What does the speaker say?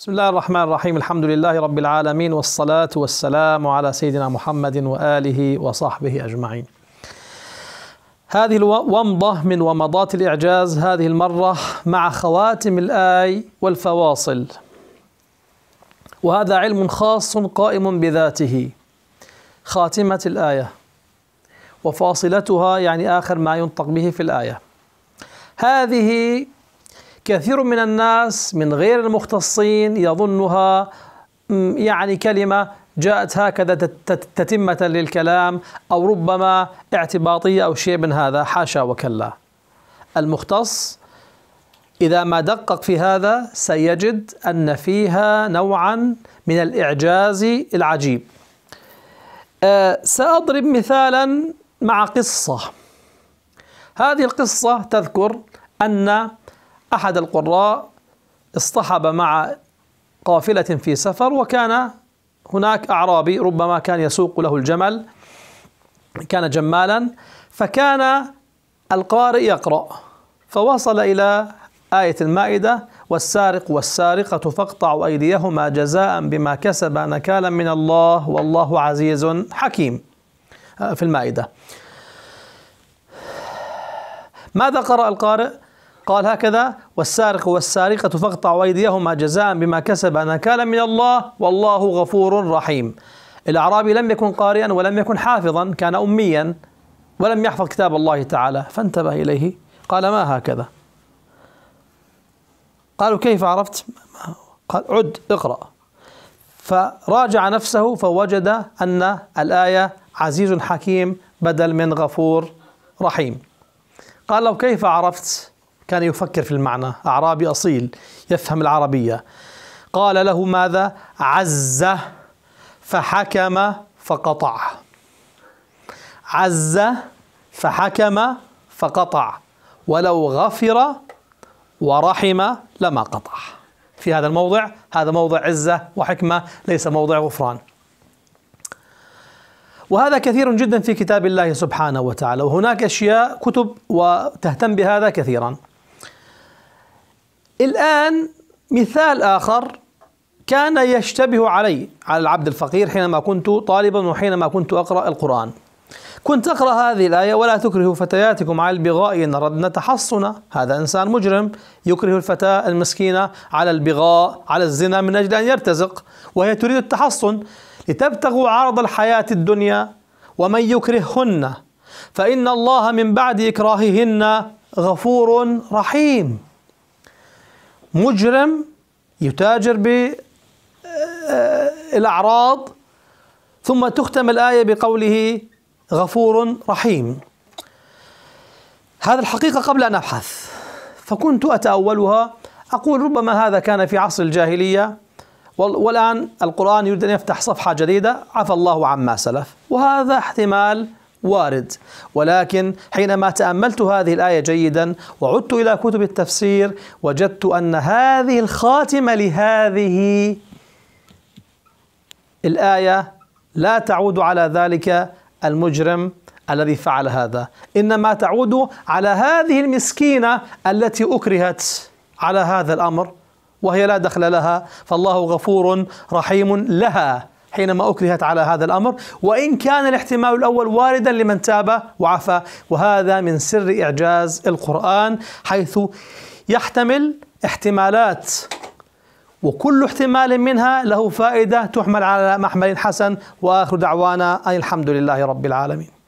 بسم الله الرحمن الرحيم الحمد لله رب العالمين والصلاة والسلام على سيدنا محمد وآله وصحبه أجمعين هذه الومضة من ومضات الإعجاز هذه المرة مع خواتم الآي والفواصل وهذا علم خاص قائم بذاته خاتمة الآية وفاصلتها يعني آخر ما ينطق به في الآية هذه كثير من الناس من غير المختصين يظنها يعني كلمة جاءت هكذا تتمة للكلام أو ربما اعتباطية أو شيء من هذا حاشا وكلا المختص إذا ما دقق في هذا سيجد أن فيها نوعا من الإعجاز العجيب أه، سأضرب مثالا مع قصة هذه القصة تذكر أن أحد القراء اصطحب مع قافلة في سفر وكان هناك أعرابي ربما كان يسوق له الجمل كان جمالا فكان القارئ يقرأ فوصل إلى آية المائدة والسارق والسارقة فاقطعوا أيديهما جزاء بما كسبا نكالا من الله والله عزيز حكيم آه، في المائدة ماذا قرأ القارئ؟ قال هكذا والسارق والسارقة فاقطعوا أيديهما جزاء بما كسب نكالا من الله والله غفور رحيم الأعرابي لم يكن قارئا ولم يكن حافظا كان أميا ولم يحفظ كتاب الله تعالى فانتبه إليه قال ما هكذا قالوا كيف عرفت قال عد اقرأ فراجع نفسه فوجد أن الآية عزيز حكيم بدل من غفور رحيم قال له كيف عرفت كان يفكر في المعنى أعرابي أصيل يفهم العربية قال له ماذا عز فحكم فقطع عز فحكم فقطع ولو غفر ورحم لما قطع في هذا الموضع هذا موضع عزة وحكمة ليس موضع غفران وهذا كثير جدا في كتاب الله سبحانه وتعالى وهناك أشياء كتب وتهتم بهذا كثيرا الآن مثال آخر كان يشتبه علي على العبد الفقير حينما كنت طالبا وحينما كنت أقرأ القرآن كنت أقرأ هذه الآية ولا تكرهوا فتياتكم على البغاء إن ردنا تحصنا هذا إنسان مجرم يكره الفتاة المسكينة على البغاء على الزنا من أجل أن يرتزق وهي تريد التحصن لتبتغوا عرض الحياة الدنيا ومن يكرههن فإن الله من بعد إكراههن غفور رحيم مجرم يتاجر بالأعراض آه، ثم تختم الآية بقوله غفور رحيم هذا الحقيقة قبل أن أبحث فكنت أتأولها أقول ربما هذا كان في عصر الجاهلية والآن القرآن يريد أن يفتح صفحة جديدة عفى الله عما سلف وهذا احتمال وارد ولكن حينما تأملت هذه الآية جيدا وعدت إلى كتب التفسير وجدت أن هذه الخاتمة لهذه الآية لا تعود على ذلك المجرم الذي فعل هذا إنما تعود على هذه المسكينة التي أكرهت على هذا الأمر وهي لا دخل لها فالله غفور رحيم لها حينما أكرهت على هذا الأمر وإن كان الاحتمال الأول واردا لمن تاب وعفى وهذا من سر إعجاز القرآن حيث يحتمل احتمالات وكل احتمال منها له فائدة تحمل على محمل حسن وآخر دعوانا أن الحمد لله رب العالمين